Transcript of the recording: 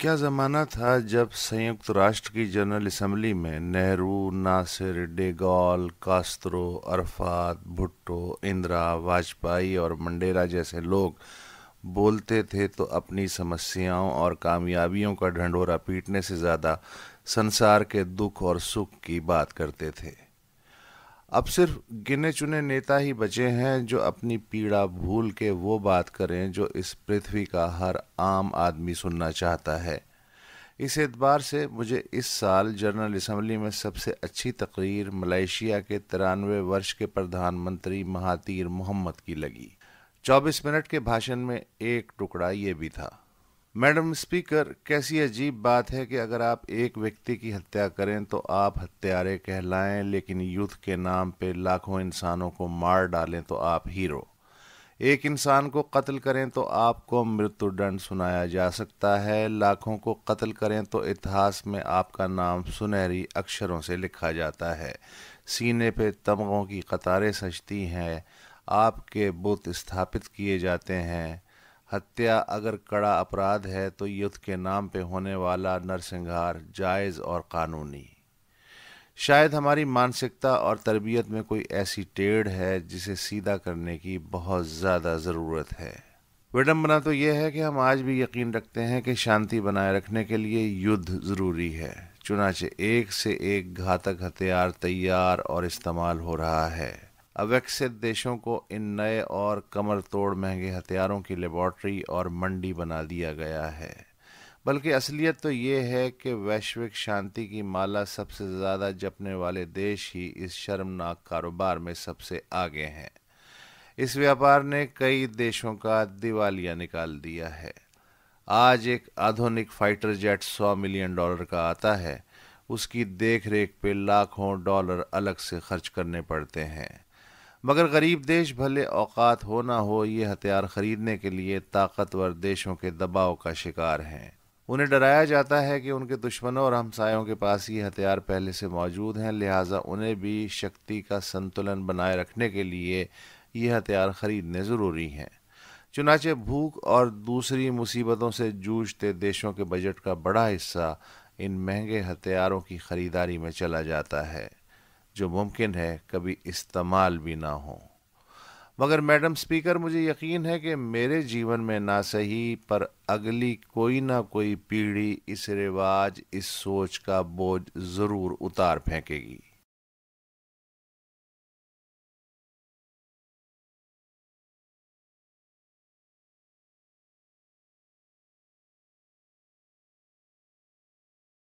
کیا زمانہ تھا جب سنکت راشٹر کی جنرل اسمبلی میں Nehru Nasser de Gaulle Castro Arafat Bhutto Indira Vajpayee اور منڈیرا جیسے لوگ بولتے تھے تو اپنی سمسیاؤں اور کامیابیوں کا ڈھنڈورا پیٹنے سے زیادہ سنسار کے دکھ اور سکھ کی بات کرتے تھے اب صرف گنے چنے نیتا ہی بچے ہیں جو اپنی پیڑا بھول کے وہ بات کریں جو اس پرتھوی کا ہر عام آدمی سننا چاہتا ہے اس اعتبار سے مجھے اس سال جنرل اسمبلی میں سب سے اچھی تقریر ملائیشیا کے ترانوے ورش کے پردھان منتری مہاتیر محمد کی لگی چوبیس منٹ کے بھاشن میں ایک ٹکڑا یہ بھی تھا میڈم اسپیکر کیسی عجیب بات ہے کہ اگر آپ ایک ویکتی کی ہتیا کریں تو آپ ہتھیارے کہلائیں لیکن یوتھ کے نام پہ لاکھوں انسانوں کو مار ڈالیں تو آپ ہیرو ایک انسان کو قتل کریں تو آپ کو مرتو دنڈ سنایا جا سکتا ہے لاکھوں کو قتل کریں تو اتحاس میں آپ کا نام سنہری اکشروں سے لکھا جاتا ہے سینے پہ تمغوں کی قطاریں سجتی ہیں آپ کے بت استھاپت کیے جاتے ہیں ہتیا اگر کڑا اپرادھ ہے تو یدھ کے نام پہ ہونے والا نرسنگھار جائز اور قانونی شاید ہماری مانسکتا اور تربیت میں کوئی ایسی ٹیڑھ ہے جسے سیدھا کرنے کی بہت زیادہ ضرورت ہے وڈمبنا تو یہ ہے کہ ہم آج بھی یقین رکھتے ہیں کہ شانتی بنائے رکھنے کے لیے یدھ ضروری ہے چنانچہ ایک سے ایک گھاتک ہتھیار تیار اور استعمال ہو رہا ہے اویکسد دیشوں کو ان نئے اور کمر توڑ مہنگے ہتھیاروں کی لیبارٹری اور منڈی بنا دیا گیا ہے بلکہ اصلیت تو یہ ہے کہ ویشوک شانتی کی مالا سب سے زیادہ جپنے والے دیش ہی اس شرمناک کاروبار میں سب سے آگے ہیں اس ویاپار نے کئی دیشوں کا دیوالیاں نکال دیا ہے آج ایک آدھونک فائٹر جیٹ سو ملین ڈالر کا آتا ہے اس کی دیکھ ریکھ پہ لاکھوں ڈالر الگ سے خرچ کرنے پڑتے ہیں مگر غریب دیش بھلے اوقات ہو نہ ہو یہ ہتھیار خریدنے کے لیے طاقتور دیشوں کے دباؤ کا شکار ہیں انہیں ڈرایا جاتا ہے کہ ان کے دشمنوں اور ہمسایوں کے پاس یہ ہتھیار پہلے سے موجود ہیں لہٰذا انہیں بھی شکتی کا سنتلن بنائے رکھنے کے لیے یہ ہتھیار خریدنے ضروری ہیں چنانچہ بھوک اور دوسری مصیبتوں سے جوجھتے دیشوں کے بجٹ کا بڑا حصہ ان مہنگے ہتھیاروں کی خریداری میں چلا جاتا ہے جو ممکن ہے کبھی استعمال بھی نہ ہو مگر میڈم سپیکر مجھے یقین ہے کہ میرے جیون میں نہ صحیح پر اگلی کوئی نہ کوئی پیڑھی اس رواج اس سوچ کا بوجھ ضرور اتار پھینکے گی